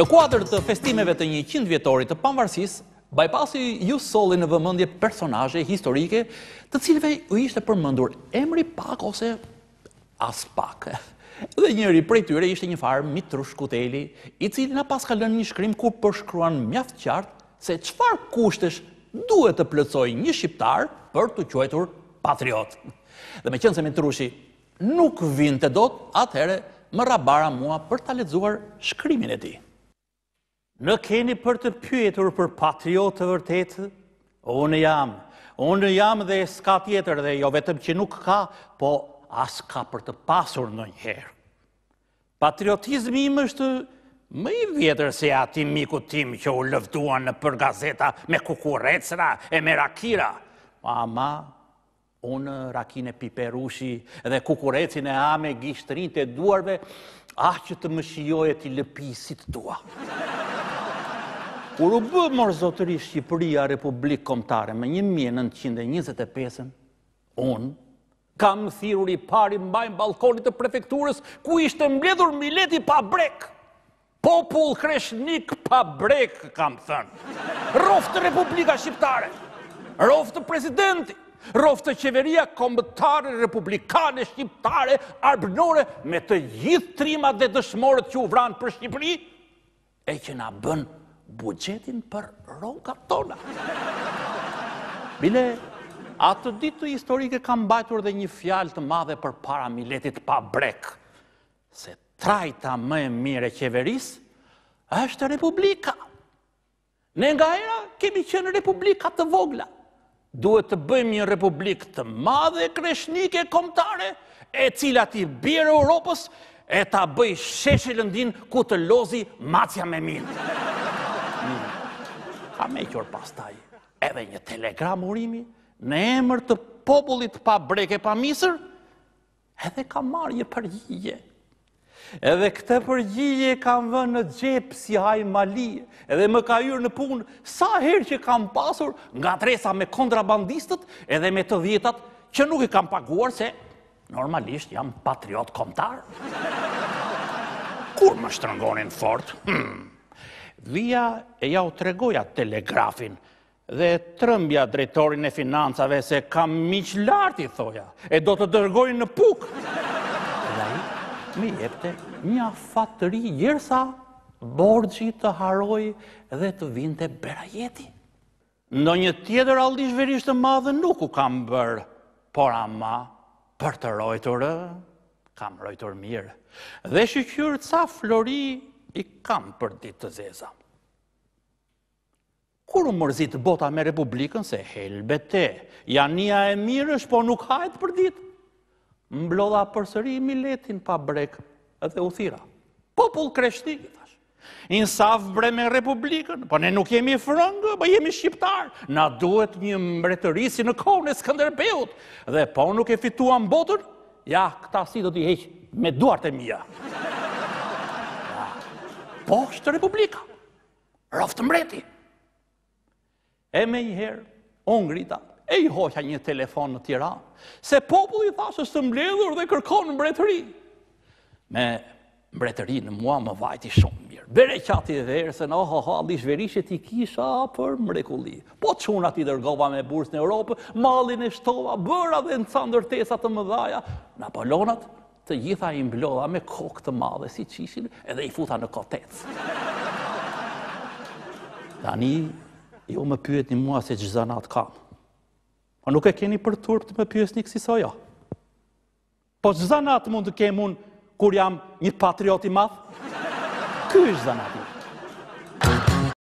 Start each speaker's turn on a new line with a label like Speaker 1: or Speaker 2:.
Speaker 1: Në kuadrë të festimeve të një qindë vjetorit të panvarsis, bajpasi ju soli në vëmëndje personaje historike të cilëve u ishte përmëndur emri pak ose as pak. Dhe njëri prej tyre ishte një far Mitrush Kuteli, i cili nga pas ka lënë një shkrim ku përshkruan mjaft qartë se qfar kushtesh duhet të plëcoj një shqiptar për të quajtur patriot. Dhe me qënë se Mitrushi nuk vinë të dot, atëhere më rabara mua për të aletzuar shkrimin e ti. Në keni për të pyetur për patriot të vërtetë? Unë jam, unë jam dhe s'ka tjetër dhe jo vetëm që nuk ka, po as ka për të pasur në njëherë. Patriotizmi im është më i vjetër se ati miku tim që u lëvduan në për gazeta me kukurecra e me rakira. Pa ma, unë rakine piperushi dhe kukurecin e ame gishtrit e duarve, ah që të më shioj e t'i lëpisit tua. e Kur u bë mërë zotëri Shqipëria Republikë Komtare me 1925-ën, unë kam thirur i pari mbajnë balkonit të prefekturës ku ishte mbledhur mileti pa brekë. Popull kreshnik pa brekë, kam thënë. Roftë Republika Shqiptare, roftë prezidenti, roftë qeveria kombëtare, republikane, shqiptare, arbënore, me të gjithë trimat dhe dëshmorët që u vranë për Shqipëri, e që na bënë bugjetin për roka tona. Bile, atë ditë të historike kam bajtur dhe një fjalë të madhe për para miletit pa brek, se trajta më e mire qeveris është republika. Ne nga era kemi qenë republika të vogla. Duhet të bëjmë një republik të madhe kreshnike komtare, e cila ti bire Europës, e ta bëj sheshe lëndin ku të lozi macja me mirë. Mm. A me kjo pastaj, edhe një telegram urimi, në emër të popullit pa breke pa misër, edhe ka marrë një përgjigje. Edhe këte përgjigje kam vën në gjepë si hajë mali, edhe më ka jurë në punë sa herë që kam pasur nga tresa me kontrabandistët edhe me të djetat që nuk i kam paguar se normalisht jam patriot komtarë. Kur më shtërëngonin fort? Hmm. Vija e ja u tregoja telegrafin dhe e trëmbja drejtorin e financave se kam miq larti, thoja, e do të dërgojnë në puk. Dhe i me jepte një fatëri jersa borgji të haroj dhe të vinte bera Në Ndo një tjeder aldi të madhe nuk u kam bërë, por ama për të rojturë, kam rojturë mirë. Dhe shikyur ca flori i kam për ditë të zeza. Kur u mërzit bota me Republikën se helbete, janëja e mirë është po nuk hajtë për ditë, mblodha përsëri i miletin pa brek edhe u thira. Popull kreshti, thash. Insaf bre me Republikën, po ne nuk jemi frëngë, po jemi shqiptar. Na duhet një mbretëri si në kohën e Skënderbeut dhe po nuk e fituam botën, ja, këta si do t'i heqë me duart e mija. Ja po është republika. Roftë mbreti. E me i herë, unë grita, e i hoqa një telefon në tjera, se populli tha që së mbledhur dhe kërkon mbretëri. Me mbretëri në mua më vajti shumë mirë. Bere qati dhe erë, se në oho, ha, di shverishet i kisha për mrekulli. Po të shunat i dërgova me bursë në Europë, malin e shtova, bëra dhe në candër tesat të më dhaja, në apolonat, të gjitha i mblodha me kokë të madhe si qishin edhe i futa në kotec. Dani, jo më pyet një mua se që zanat kam. Po nuk e keni për turp të më pyet një kësi jo. Po që zanat mund të kem unë kur jam një patrioti madhë? Ky është zanat një.